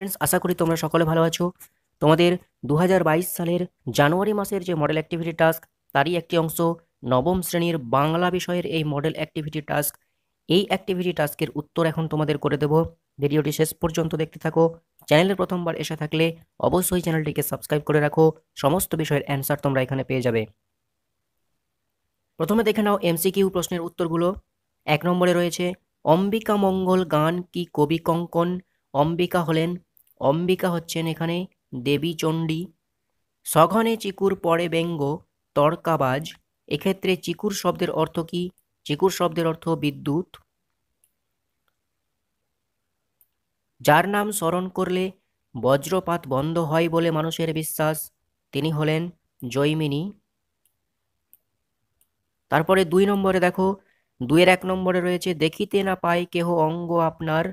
friends আশা করি তোমরা সকলে ভালো আছো তোমাদের দু সালের জানুয়ারি মাসের যে মডেল অ্যাক্টিভিটি টাস্ক তারই একটি অংশ নবম শ্রেণীর বাংলা বিষয়ের এই মডেল অ্যাক্টিভিটি টাস্ক এই অ্যাক্টিভিটি টাস্কের উত্তর এখন তোমাদের করে দেব ভিডিওটি শেষ পর্যন্ত দেখতে থাকো চ্যানেলে প্রথমবার এসে থাকলে অবশ্যই চ্যানেলটিকে সাবস্ক্রাইব করে রাখো সমস্ত বিষয়ের অ্যান্সার তোমরা এখানে পেয়ে যাবে প্রথমে দেখে নাও এমসিকিউ প্রশ্নের উত্তরগুলো এক নম্বরে রয়েছে অম্বিকা মঙ্গল গান কি কবি কঙ্কন অম্বিকা হলেন অম্বিকা হচ্ছেন এখানে দেবী চণ্ডী সঘনে চিকুর পরে ব্যঙ্গ তর্কাবাজ এক্ষেত্রে চিকুর শব্দের অর্থ কি চিকুর শব্দের অর্থ বিদ্যুৎ যার নাম স্মরণ করলে বজ্রপাত বন্ধ হয় বলে মানুষের বিশ্বাস তিনি হলেন জৈমিনী তারপরে দুই নম্বরে দেখো দুয়ের এক নম্বরে রয়েছে দেখিতে না পায় কেহ অঙ্গ আপনার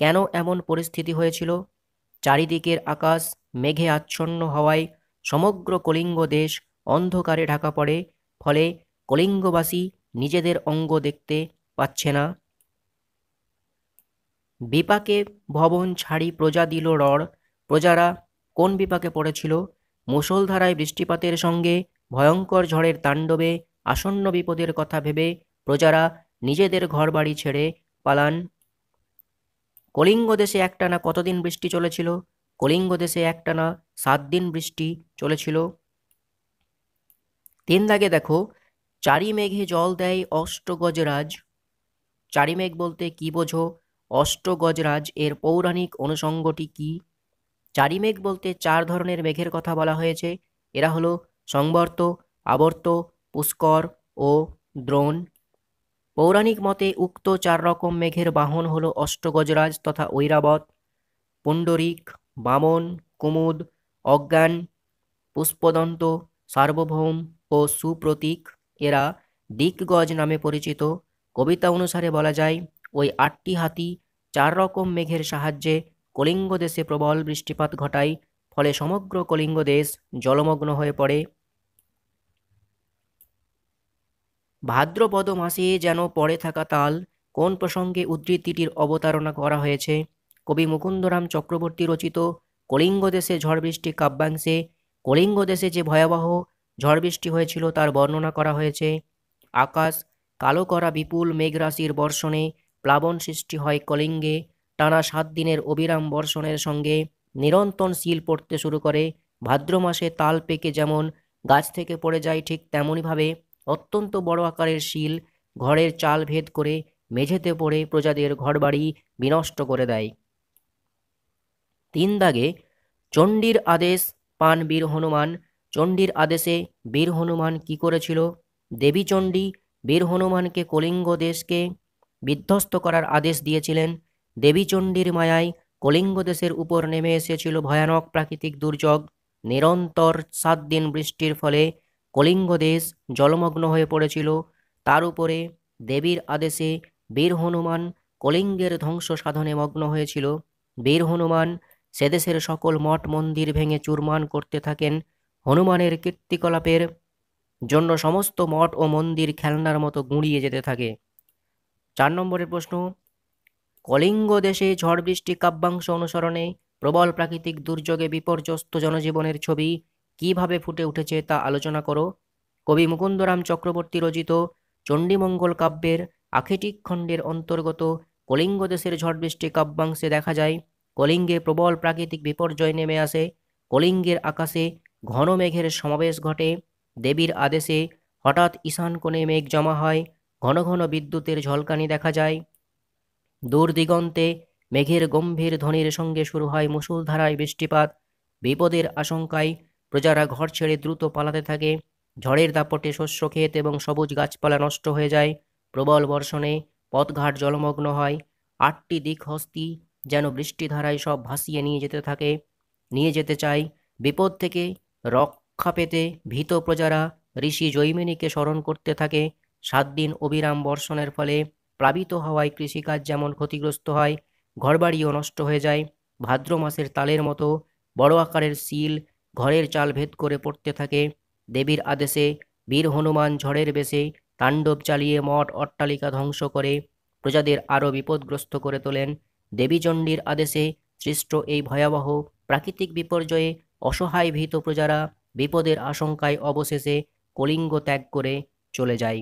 কেন এমন পরিস্থিতি হয়েছিল চারিদিকের আকাশ মেঘে আচ্ছন্ন হওয়ায় সমগ্র কলিঙ্গ দেশ অন্ধকারে ঢাকা পড়ে ফলে কলিঙ্গবাসী নিজেদের অঙ্গ দেখতে পাচ্ছে না বিপাকে ভবন ছাড়ি প্রজা দিল রড় প্রজারা কোন বিপাকে পড়েছিল মুসলধারায় বৃষ্টিপাতের সঙ্গে ভয়ঙ্কর ঝড়ের তাণ্ডবে আসন্ন বিপদের কথা ভেবে প্রজারা নিজেদের ঘরবাড়ি ছেড়ে পালান কলিঙ্গ দেশে একটানা কতদিন বৃষ্টি চলেছিল কলিঙ্গ দেশে একটানা সাত দিন বৃষ্টি চলেছিল তিন দাগে দেখো চারি মেঘে জল দেয় অষ্টগজরাজ চারি মেঘ বলতে কি বোঝো অষ্টগজরাজ এর পৌরাণিক অনুষঙ্গটি কি চারি মেঘ বলতে চার ধরনের মেঘের কথা বলা হয়েছে এরা হলো সংবর্ত আবর্ত পুষ্কর ও দ্রোণ পৌরাণিক মতে উক্ত চার রকম মেঘের বাহন হল অষ্টগজরাজ তথা ঐরাবত পুণ্ডরিক বামন কুমুদ অজ্ঞান পুষ্পদন্ত সার্বভৌম ও সুপ্রতীক এরা দিকগজ নামে পরিচিত কবিতা অনুসারে বলা যায় ওই আটটি হাতি চার রকম মেঘের সাহায্যে কলিঙ্গ দেশে প্রবল বৃষ্টিপাত ঘটায় ফলে সমগ্র কলিঙ্গ দেশ জলমগ্ন হয়ে পড়ে ভাদ্রপদ মাসে যেন পড়ে থাকা তাল কোন প্রসঙ্গে উদ্ধৃতিটির অবতারণা করা হয়েছে কবি মুকুন্দরাম চক্রবর্তী রচিত কলিঙ্গ দেশে ঝড়বৃষ্টি কাব্যাংশে কলিঙ্গ দেশে যে ভয়াবহ ঝড়বৃষ্টি হয়েছিল তার বর্ণনা করা হয়েছে আকাশ কালো করা বিপুল মেঘরাশির বর্ষণে প্লাবন সৃষ্টি হয় কলিঙ্গে টানা সাত দিনের অবিরাম বর্ষণের সঙ্গে নিরন্তন শিল পড়তে শুরু করে ভাদ্র মাসে তাল পেকে যেমন গাছ থেকে পড়ে যায় ঠিক তেমনইভাবে অত্যন্ত বড় আকারের শিল ঘরের চাল ভেদ করে মেঝেতে পড়ে প্রজাদের ঘরবাড়ি বিনষ্ট করে দেয় তিন দাগে চণ্ডীর আদেশ পান বীর হনুমান চণ্ডীর আদেশে বীর হনুমান কি করেছিল দেবী চণ্ডী বীর হনুমানকে কলিঙ্গ দেশকে বিধ্বস্ত করার আদেশ দিয়েছিলেন দেবী চণ্ডীর মায়ায় কলিঙ্গ দেশের উপর নেমে এসেছিল ভয়ানক প্রাকৃতিক দুর্যোগ নিরন্তর সাত দিন বৃষ্টির ফলে কলিঙ্গ দেশ জলমগ্ন হয়ে পড়েছিল তার উপরে দেবীর আদেশে বীর হনুমান কলিঙ্গের ধ্বংস সাধনে মগ্ন হয়েছিল বীর হনুমান সেদেশের সকল মঠ মন্দির ভেঙে চুরমান করতে থাকেন হনুমানের কীর্তিকলাপের জন্য সমস্ত মঠ ও মন্দির খেলনার মতো গুঁড়িয়ে যেতে থাকে চার নম্বরের প্রশ্ন কলিঙ্গ দেশে ঝড় বৃষ্টি কাব্যাংশ অনুসরণে প্রবল প্রাকৃতিক দুর্যোগে বিপর্যস্ত জনজীবনের ছবি কিভাবে ফুটে উঠেছে তা আলোচনা করো কবি মুকুন্দরাম চক্রবর্তী রচিত চণ্ডীমঙ্গল কাব্যের আখেটিক খণ্ডের অন্তর্গত কলিঙ্গ দেশের ঝড়বৃষ্টি কাব্যাংশে দেখা যায় কলিঙ্গে প্রবল প্রাকৃতিক বিপর্যয় নেমে আসে কলিঙ্গের আকাশে ঘন মেঘের সমাবেশ ঘটে দেবীর আদেশে হঠাৎ ঈশান কোণে মেঘ জমা হয় ঘন ঘন বিদ্যুতের ঝলকানি দেখা যায় দূর দিগন্তে মেঘের গম্ভীর ধ্বনির সঙ্গে শুরু হয় মুসুলধারায় বৃষ্টিপাত বিপদের আশঙ্কায় প্রজারা ঘর ছেড়ে দ্রুত পালাতে থাকে ঝড়ের দাপটে শস্য ক্ষেত এবং সবুজ গাছপালা নষ্ট হয়ে যায় প্রবল বর্ষণে পথঘাট জলমগ্ন হয় আটটি দিক হস্তি যেন বৃষ্টিধারায় সব ভাসিয়ে নিয়ে যেতে থাকে নিয়ে যেতে চায় বিপদ থেকে রক্ষা পেতে ভীত প্রজারা ঋষি জৈমিনীকে স্মরণ করতে থাকে সাত দিন অবিরাম বর্ষণের ফলে প্লাবিত হওয়ায় কৃষিকাজ যেমন ক্ষতিগ্রস্ত হয় ঘরবাড়িও নষ্ট হয়ে যায় ভাদ্র মাসের তালের মতো বড় আকারের শিল ঘরের চাল ভেদ করে পড়তে থাকে দেবীর আদেশে বীর হনুমান ঝড়ের বেশে তাণ্ডব চালিয়ে মঠ অট্টালিকা ধ্বংস করে প্রজাদের আরও বিপদগ্রস্ত করে তোলেন দেবীচণ্ডীর আদেশে সৃষ্ট এই ভয়াবহ প্রাকৃতিক বিপর্যয়ে অসহায় ভীত প্রজারা বিপদের আশঙ্কায় অবশেষে কলিঙ্গ ত্যাগ করে চলে যায়